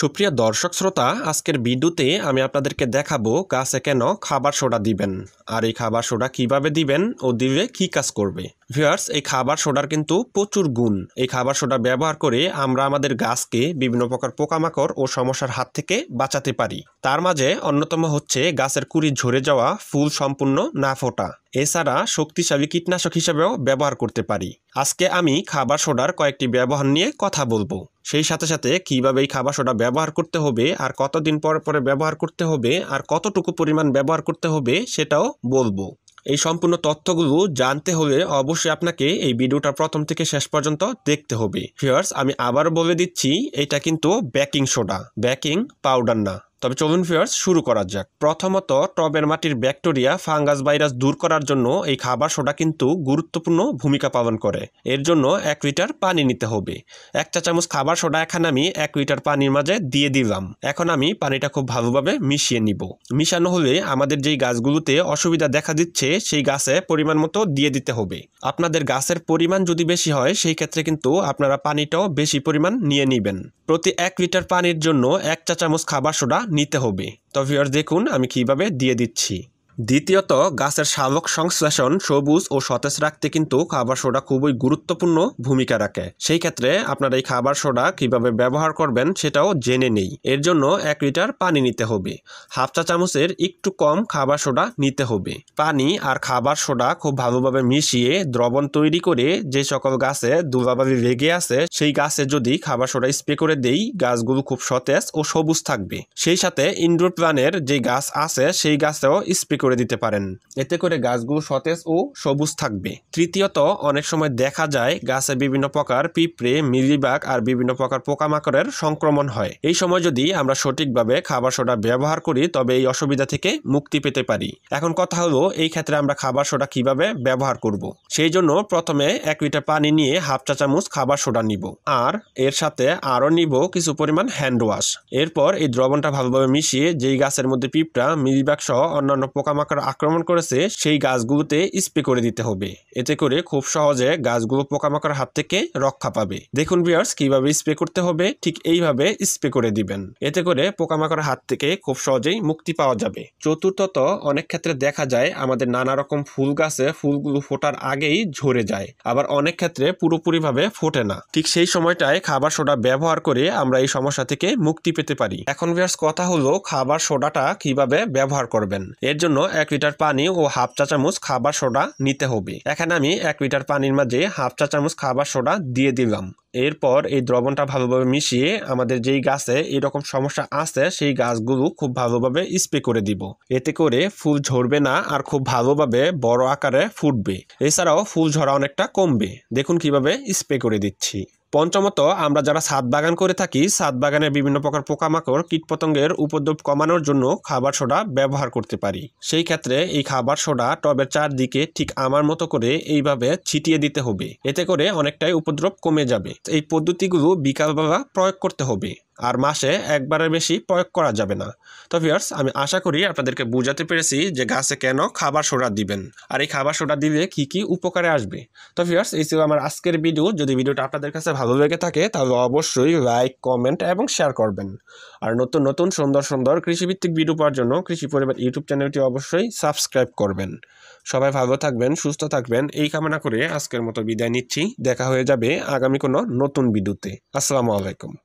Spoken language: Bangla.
সুপ্রিয় দর্শক শ্রোতা আজকের ভিডিওতে আমি আপনাদেরকে দেখাবো গাছে কেন খাবার সোডা দিবেন আর এই খাবার সোডা কিভাবে দিবেন ও দিবে কি কাজ করবে ভিউয়ার্স এই খাবার সোডার কিন্তু প্রচুর গুণ এই খাবার সোডা ব্যবহার করে আমরা আমাদের গাছকে বিভিন্ন প্রকার পোকামাকড় ও সমস্যার হাত থেকে বাঁচাতে পারি তার মাঝে অন্যতম হচ্ছে গাছের কুড়ি ঝরে যাওয়া ফুল সম্পূর্ণ না ফোটা এছাড়া শক্তিশালী কীটনাশক হিসেবেও ব্যবহার করতে পারি আজকে আমি খাবার সোডার কয়েকটি ব্যবহার নিয়ে কথা বলবো সেই সাথে সাথে কীভাবে এই খাবার সোডা ব্যবহার করতে হবে আর কতদিন পর পরে ব্যবহার করতে হবে আর কতটুকু পরিমাণ ব্যবহার করতে হবে সেটাও বলবো এই সম্পূর্ণ তথ্যগুলো জানতে হলে অবশ্যই আপনাকে এই ভিডিওটা প্রথম থেকে শেষ পর্যন্ত দেখতে হবে ফিয়ার্স আমি আবার বলে দিচ্ছি এটা কিন্তু বেকিং সোডা বেকিং পাউডার না তবে চলুন ফিয়ার্স শুরু করা যাক প্রথমত টবের মাটির ব্যাকটেরিয়া ফাঙ্গাস ভাইরাস দূর করার জন্য এই খাবার সোডা কিন্তু গুরুত্বপূর্ণ ভূমিকা পালন করে এর জন্য এক লিটার পানি নিতে হবে এক চা চামচ খাবার সোডা এখন আমি এক লিটার পানির মাঝে দিয়ে দিলাম এখন আমি পানিটা খুব ভালোভাবে মিশিয়ে নিব মিশানো হলে আমাদের যেই গাছগুলোতে অসুবিধা দেখা দিচ্ছে সেই গাছে পরিমাণ মতো দিয়ে দিতে হবে আপনাদের গাছের পরিমাণ যদি বেশি হয় সেই ক্ষেত্রে কিন্তু আপনারা পানিটাও বেশি পরিমাণ নিয়ে নিবেন প্রতি এক লিটার পানির জন্য এক চা চামচ খাবার সোডা নিতে হবে তবে আর দেখুন আমি কিভাবে দিয়ে দিচ্ছি দ্বিতীয়ত গাছের শাবক সংশ্লেষণ সবুজ ও সতেজ রাখতে কিন্তু খাবার সোডা খুবই গুরুত্বপূর্ণ ভূমিকা রাখে সেই ক্ষেত্রে আপনার এই খাবার সোডা কিভাবে ব্যবহার করবেন সেটাও জেনে নেই এর জন্য এক লিটার পানি নিতে হবে হাফ চা চামচের একটু কম খাবার সোডা নিতে হবে পানি আর খাবার সোডা খুব ভালোভাবে মিশিয়ে দ্রবণ তৈরি করে যে সকল গাছে দুর্বাভাবে রেগে আছে সেই গাছে যদি খাবার সোডা স্প্রে করে দেই গাছগুলো খুব সতেজ ও সবুজ থাকবে সেই সাথে ইনডোর প্ল্যানের যে গাছ আছে সেই গাছেও স্প্রে করে দিতে পারেন এতে করে গাছগুলো সতেজ ও সবুজ থাকবে তৃতীয়ত অনেক সময় দেখা যায় গাছে বিভিন্ন প্রকার পিঁপড়ে মিলিবাগ আর বিভিন্ন প্রকার পোকামাকড়ের সংক্রমণ হয় এই সময় যদি আমরা সঠিকভাবে খাবার সোডা ব্যবহার করি তবে এই অসুবিধা থেকে মুক্তি পেতে পারি এখন কথা হলো এই ক্ষেত্রে আমরা খাবার সোডা কিভাবে ব্যবহার করব। সেই জন্য প্রথমে এক লিটার পানি নিয়ে হাফ চা চামচ খাবার সোডা নিব আর এর সাথে আরও নিব কিছু পরিমাণ হ্যান্ড ওয়াশ এরপর এই দ্রবণটা ভালোভাবে মিশিয়ে যেই গাছের মধ্যে পিঁপড়া মিলিবাগ সহ অন্যান্য পোকা পোকামাকড় আক্রমণ করেছে সেই গাছগুলোতে স্প্রে করে দিতে হবে এতে করে খুব সহজে গাছগুলো পোকামাকড় হাত থেকে রক্ষা পাবে দেখুন বিয়ার্স কিভাবে স্প্রে করতে হবে ঠিক এইভাবে স্প্রে করে দিবেন এতে করে পোকামাকড় হাত থেকে খুব সহজেই মুক্তি পাওয়া যাবে চতুর্থত অনেক ক্ষেত্রে দেখা যায় আমাদের নানা রকম ফুল গাছে ফুলগুলো ফোটার আগেই ঝরে যায় আবার অনেক ক্ষেত্রে পুরোপুরিভাবে ফোটে না ঠিক সেই সময়টায় খাবার সোডা ব্যবহার করে আমরা এই সমস্যা থেকে মুক্তি পেতে পারি এখন বিয়ার্স কথা হলো খাবার সোডাটা কিভাবে ব্যবহার করবেন এর জন্য এক লিটার পানি ও হাফ চা চামচ খাবার সোডা নিতে হবে এখানে আমি এক লিটার পানির মাঝে হাফ চা চামচ খাবার সোডা দিয়ে দিলাম এরপর এই দ্রবণটা ভালোভাবে মিশিয়ে আমাদের যেই গাছে এরকম সমস্যা আছে সেই গাছগুলো খুব ভালোভাবে স্প্রে করে দিব এতে করে ফুল ঝরবে না আর খুব ভালোভাবে বড় আকারে ফুটবে এছাড়াও ফুল ঝরা অনেকটা কমবে দেখুন কিভাবে স্প্রে করে দিচ্ছি পঞ্চমত আমরা যারা ছাদ বাগান করে থাকি ছাদ বাগানের বিভিন্ন প্রকার পোকামাকড় কীটপতঙ্গের উপদ্রব কমানোর জন্য খাবার সোডা ব্যবহার করতে পারি সেই ক্ষেত্রে এই খাবার সোডা টবের চারদিকে ঠিক আমার মতো করে এইভাবে ছিটিয়ে দিতে হবে এতে করে অনেকটাই উপদ্রব কমে যাবে এই পদ্ধতিগুলো বিকালবেলা প্রয়োগ করতে হবে আর মাসে একবারের বেশি প্রয়োগ করা যাবে না তো ভিয়ার্স আমি আশা করি আপনাদেরকে বোঝাতে পেরেছি যে গাছে কেন খাবার সোডা দিবেন আর এই খাবার সোডা দিলে কি কি উপকারে আসবে তো ভিয়ার্স এই ছিল আমার আজকের ভিডিও যদি ভিডিওটা আপনাদের কাছে ভালো লেগে থাকে তাহলে অবশ্যই লাইক কমেন্ট এবং শেয়ার করবেন আর নতুন নতুন সুন্দর সুন্দর কৃষিভিত্তিক ভিডিও পাওয়ার জন্য কৃষি পরিবার ইউটিউব চ্যানেলটি অবশ্যই সাবস্ক্রাইব করবেন সবাই ভালো থাকবেন সুস্থ থাকবেন এই কামনা করে আজকের মতো বিদায় নিচ্ছি দেখা হয়ে যাবে আগামী কোনো নতুন ভিডিওতে আসসালামু আলাইকুম